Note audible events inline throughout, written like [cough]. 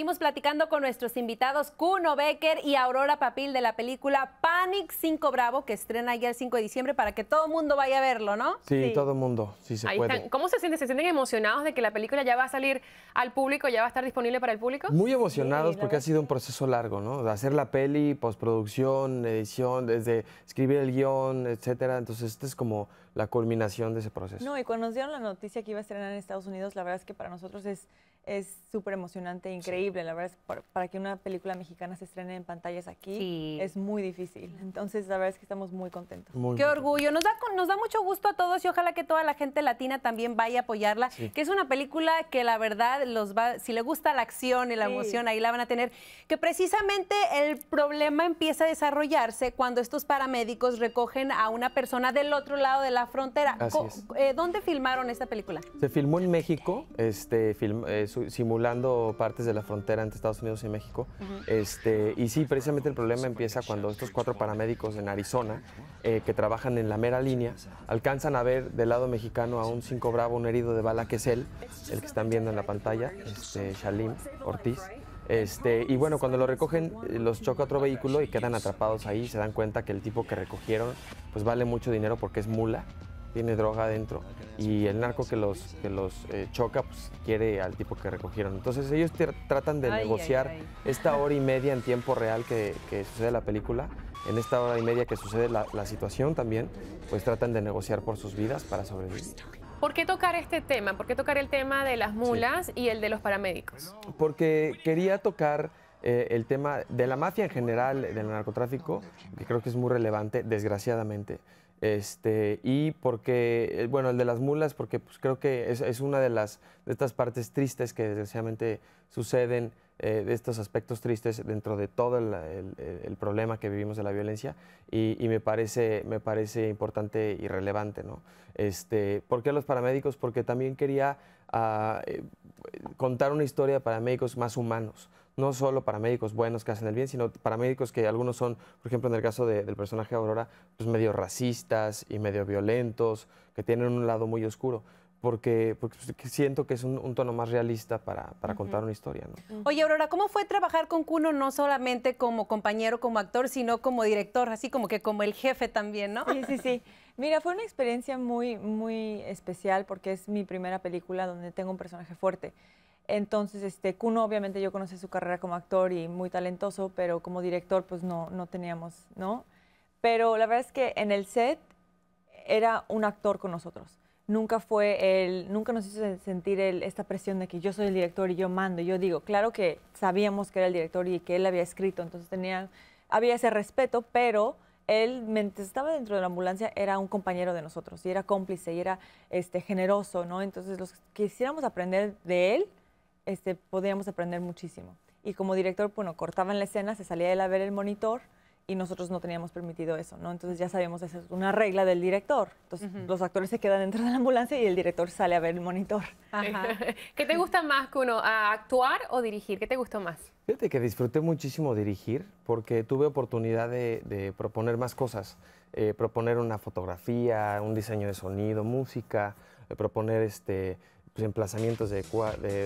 Seguimos platicando con nuestros invitados Kuno Becker y Aurora Papil de la película Panic 5 Bravo, que estrena ya el 5 de diciembre para que todo el mundo vaya a verlo, ¿no? Sí, todo el mundo, sí se puede. ¿Cómo se sienten? ¿Se sienten emocionados de que la película ya va a salir al público, ya va a estar disponible para el público? Muy emocionados porque ha sido un proceso largo, ¿no? De hacer la peli, postproducción, edición, desde escribir el guión, etcétera. Entonces, este es como la culminación de ese proceso. No, y cuando nos dieron la noticia que iba a estrenar en Estados Unidos, la verdad es que para nosotros es es súper emocionante, e increíble. La verdad es para, que una película mexicana se estrene en pantallas aquí es muy difícil. Entonces, la verdad es que estamos muy contentos. Qué orgullo. Nos da, nos da mucho gusto a todos y ojalá que toda la gente latina también vaya a apoyarla, que es una película que la verdad los va, si le gusta la acción y la emoción, ahí la van a tener. Que precisamente el problema empieza a desarrollarse cuando estos paramédicos recogen a una persona del otro lado de la frontera. Eh, ¿Dónde filmaron esta película? Se filmó en México, este film, eh, simulando partes de la frontera entre Estados Unidos y México. este, y sí, precisamente el problema empieza cuando estos cuatro paramédicos en Arizona, eh, que trabajan en la mera línea, alcanzan a ver del lado mexicano a un cinco bravo, un herido de bala, que es él, el que están viendo en la pantalla, este, Shalim Ortiz. Este, y bueno, cuando lo recogen, eh, los choca otro vehículo y quedan atrapados ahí. Se dan cuenta que el tipo que recogieron, pues vale mucho dinero porque es mula tiene droga adentro ah, y el narco que los, los eh, choca pues, quiere al tipo que recogieron. Entonces ellos tratan de negociar esta hora y media en tiempo real que, sucede la película, en esta hora y media que sucede la, situación también, pues tratan de negociar por sus vidas para sobrevivir. ¿Por qué tocar este tema? ¿Por qué tocar el tema de las mulas y el de los paramédicos? Porque quería tocar eh, el tema de la mafia en general, del narcotráfico, que creo que es muy relevante, desgraciadamente. Este, y porque, eh, bueno, el de las mulas, porque pues, creo que es, una de las de estas partes tristes que desgraciadamente suceden, eh, de estos aspectos tristes dentro de todo el, problema que vivimos de la violencia, y, me, parece, me parece importante y relevante, ¿no? Este, ¿Por qué los paramédicos? Porque también quería ah, eh, contar una historia de paramédicos más humanos, no solo para médicos buenos que hacen el bien, sino para médicos que algunos son, por ejemplo, en el caso de, del personaje Aurora, pues medio racistas y medio violentos, que tienen un lado muy oscuro. Porque, porque pues, siento que es un, tono más realista para, para contar una historia. ¿no? Oye, Aurora, ¿cómo fue trabajar con Cuno no solamente como compañero, como actor, sino como director, así como que como el jefe también, ¿no? Sí, sí, sí. Mira, fue una experiencia muy, muy especial porque es mi primera película donde tengo un personaje fuerte. Entonces, este, Kuno, obviamente yo conocí su carrera como actor y muy talentoso, pero como director, pues no, no teníamos, ¿no? Pero la verdad es que en el set era un actor con nosotros. Nunca fue él, nunca nos hizo sentir esta presión de que yo soy el director y yo mando, y yo digo. Claro que sabíamos que era el director y que él había escrito, entonces tenía, había ese respeto, pero él, mientras estaba dentro de la ambulancia, era un compañero de nosotros y era cómplice y era este, generoso, ¿no? Entonces, los que quisiéramos aprender de él, este, podíamos aprender muchísimo. Y como director, bueno, cortaban la escena, se salía él a ver el monitor y nosotros no teníamos permitido eso, ¿no? Entonces ya sabíamos, esa es una regla del director. Entonces los actores se quedan dentro de la ambulancia y el director sale a ver el monitor. Ajá. [laughs] ¿Qué te gusta más, Kuno, actuar o dirigir? ¿Qué te gustó más? Fíjate que disfruté muchísimo dirigir porque tuve oportunidad de, proponer más cosas. Eh, proponer una fotografía, un diseño de sonido, música, eh, proponer este, pues, emplazamientos de,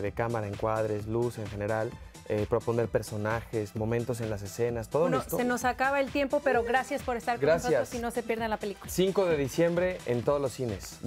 de, cámara, encuadres, luz en general. Eh, proponer personajes, momentos en las escenas, todo esto. se nos acaba el tiempo, pero gracias por estar con nosotros y no se pierdan la película. 5 de diciembre en todos los cines.